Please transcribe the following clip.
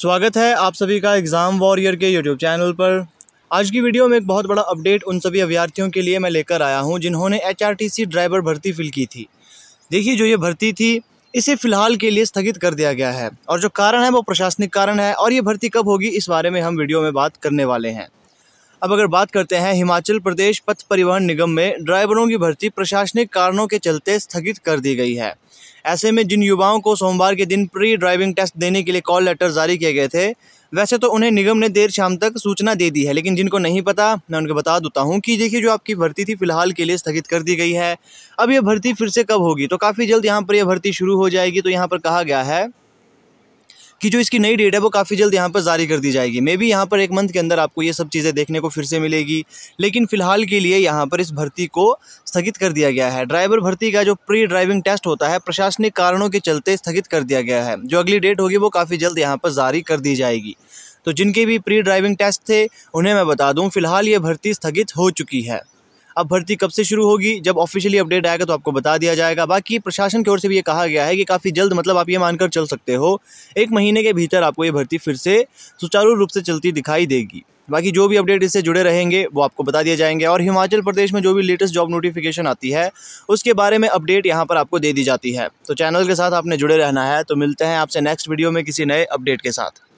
स्वागत है आप सभी का एग्ज़ाम वॉरियर के यूट्यूब चैनल पर आज की वीडियो में एक बहुत बड़ा अपडेट उन सभी अभ्यर्थियों के लिए मैं लेकर आया हूं जिन्होंने एचआरटीसी ड्राइवर भर्ती फिल की थी देखिए जो ये भर्ती थी इसे फ़िलहाल के लिए स्थगित कर दिया गया है और जो कारण है वो प्रशासनिक कारण है और ये भर्ती कब होगी इस बारे में हम वीडियो में बात करने वाले हैं अब अगर बात करते हैं हिमाचल प्रदेश पथ परिवहन निगम में ड्राइवरों की भर्ती प्रशासनिक कारणों के चलते स्थगित कर दी गई है ऐसे में जिन युवाओं को सोमवार के दिन प्री ड्राइविंग टेस्ट देने के लिए कॉल लेटर जारी किए गए थे वैसे तो उन्हें निगम ने देर शाम तक सूचना दे दी है लेकिन जिनको नहीं पता मैं उनको बता देता हूँ कि देखिए जो आपकी भर्ती थी फिलहाल के लिए स्थगित कर दी गई है अब यह भर्ती फिर से कब होगी तो काफ़ी जल्द यहाँ पर यह भर्ती शुरू हो जाएगी तो यहाँ पर कहा गया है कि जो इसकी नई डेट है वो काफ़ी जल्द यहाँ पर जारी कर दी जाएगी मे बी यहाँ पर एक मंथ के अंदर आपको ये सब चीज़ें देखने को फिर से मिलेगी लेकिन फ़िलहाल के लिए यहाँ पर इस भर्ती को स्थगित कर दिया गया है ड्राइवर भर्ती का जो प्री ड्राइविंग टेस्ट होता है प्रशासनिक कारणों के चलते स्थगित कर दिया गया है जो अगली डेट होगी वो काफ़ी जल्द यहाँ पर जारी कर दी जाएगी तो जिनके भी प्री ड्राइविंग टेस्ट थे उन्हें मैं बता दूँ फिलहाल ये भर्ती स्थगित हो चुकी है अब भर्ती कब से शुरू होगी जब ऑफिशियली अपडेट आएगा तो आपको बता दिया जाएगा बाकी प्रशासन की ओर से भी ये कहा गया है कि काफ़ी जल्द मतलब आप ये मानकर चल सकते हो एक महीने के भीतर आपको ये भर्ती फिर से सुचारू रूप से चलती दिखाई देगी बाकी जो भी अपडेट इससे जुड़े रहेंगे वो आपको बता दिए जाएंगे और हिमाचल प्रदेश में जो भी लेटेस्ट जॉब नोटिफिकेशन आती है उसके बारे में अपडेट यहाँ पर आपको दे दी जाती है तो चैनल के साथ आपने जुड़े रहना है तो मिलते हैं आपसे नेक्स्ट वीडियो में किसी नए अपडेट के साथ